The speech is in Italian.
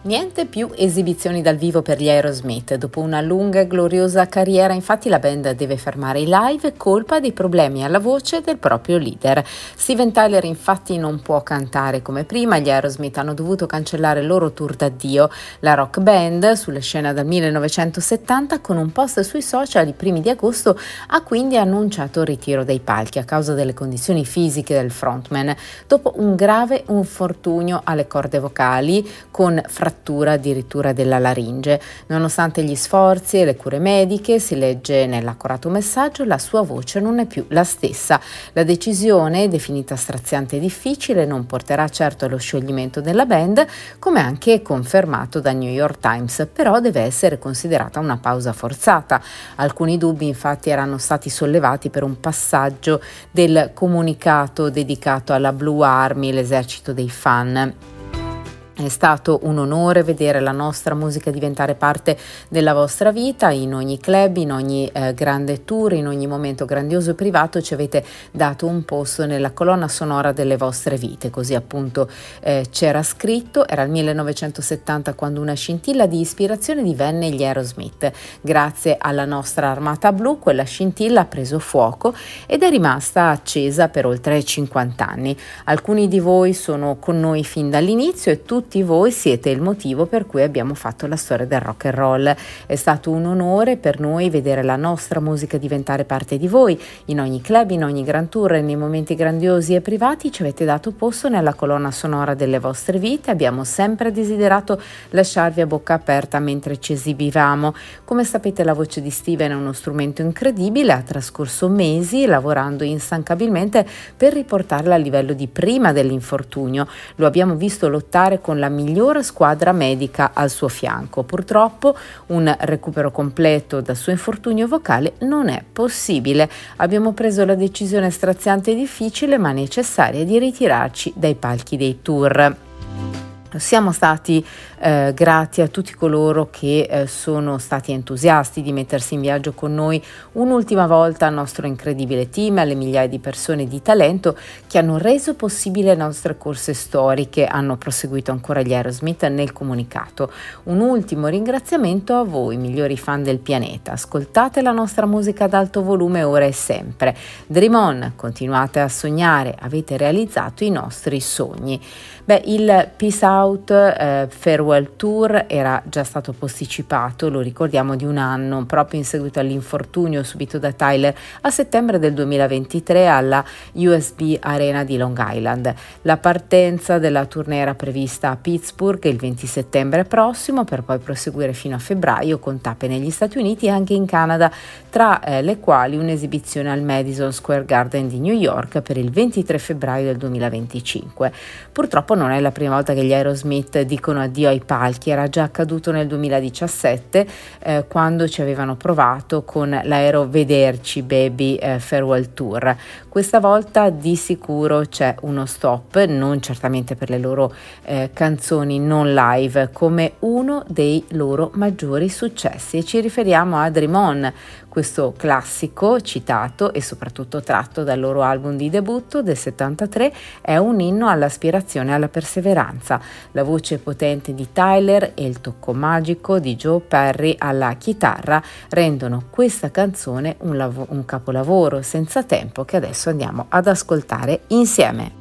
Niente più esibizioni dal vivo per gli Aerosmith. Dopo una lunga e gloriosa carriera, infatti, la band deve fermare i live colpa dei problemi alla voce del proprio leader. Steven Tyler, infatti, non può cantare come prima. Gli Aerosmith hanno dovuto cancellare il loro tour d'addio. La rock band, sulla scena dal 1970, con un post sui social i primi di agosto, ha quindi annunciato il ritiro dai palchi a causa delle condizioni fisiche del frontman, dopo un grave infortunio alle corde vocali con fra frattura addirittura della laringe. Nonostante gli sforzi e le cure mediche, si legge nell'accorato messaggio, la sua voce non è più la stessa. La decisione, definita straziante e difficile, non porterà certo allo scioglimento della band, come anche confermato da New York Times, però deve essere considerata una pausa forzata. Alcuni dubbi infatti erano stati sollevati per un passaggio del comunicato dedicato alla Blue Army, l'esercito dei fan. È stato un onore vedere la nostra musica diventare parte della vostra vita, in ogni club, in ogni eh, grande tour, in ogni momento grandioso e privato ci avete dato un posto nella colonna sonora delle vostre vite, così appunto eh, c'era scritto, era il 1970 quando una scintilla di ispirazione divenne gli Aerosmith. Grazie alla nostra armata blu quella scintilla ha preso fuoco ed è rimasta accesa per oltre 50 anni. Alcuni di voi sono con noi fin dall'inizio e tutti tutti voi siete il motivo per cui abbiamo fatto la storia del rock and roll. È stato un onore per noi vedere la nostra musica diventare parte di voi. In ogni club, in ogni grand tour, nei momenti grandiosi e privati ci avete dato posto nella colonna sonora delle vostre vite. Abbiamo sempre desiderato lasciarvi a bocca aperta mentre ci esibivamo. Come sapete la voce di Steven è uno strumento incredibile, ha trascorso mesi lavorando instancabilmente per riportarla a livello di prima dell'infortunio. Lo abbiamo visto lottare con con la migliore squadra medica al suo fianco. Purtroppo un recupero completo dal suo infortunio vocale non è possibile. Abbiamo preso la decisione straziante e difficile ma necessaria di ritirarci dai palchi dei tour. Siamo stati eh, grati a tutti coloro che eh, sono stati entusiasti di mettersi in viaggio con noi un'ultima volta al nostro incredibile team, alle migliaia di persone di talento che hanno reso possibile le nostre corse storiche, hanno proseguito ancora gli Aerosmith nel comunicato. Un ultimo ringraziamento a voi, migliori fan del pianeta. Ascoltate la nostra musica ad alto volume ora e sempre. Dream on, continuate a sognare, avete realizzato i nostri sogni. Beh, il Peace Out Out, eh, Farewell Tour era già stato posticipato, lo ricordiamo, di un anno proprio in seguito all'infortunio subito da Tyler a settembre del 2023 alla USB Arena di Long Island. La partenza della tournée era prevista a Pittsburgh il 20 settembre prossimo per poi proseguire fino a febbraio con tappe negli Stati Uniti e anche in Canada, tra eh, le quali un'esibizione al Madison Square Garden di New York per il 23 febbraio del 2025. Purtroppo non è la prima volta che gli aerei Aerosmith dicono addio ai palchi, era già accaduto nel 2017 eh, quando ci avevano provato con l'aero Vederci Baby eh, Farewell Tour. Questa volta di sicuro c'è uno stop, non certamente per le loro eh, canzoni non live, come uno dei loro maggiori successi e ci riferiamo a Dream On, questo classico citato e soprattutto tratto dal loro album di debutto del 73 è un inno all'aspirazione e alla perseveranza. La voce potente di Tyler e il tocco magico di Joe Perry alla chitarra rendono questa canzone un, lav- un capolavoro senza tempo che adesso andiamo ad ascoltare insieme.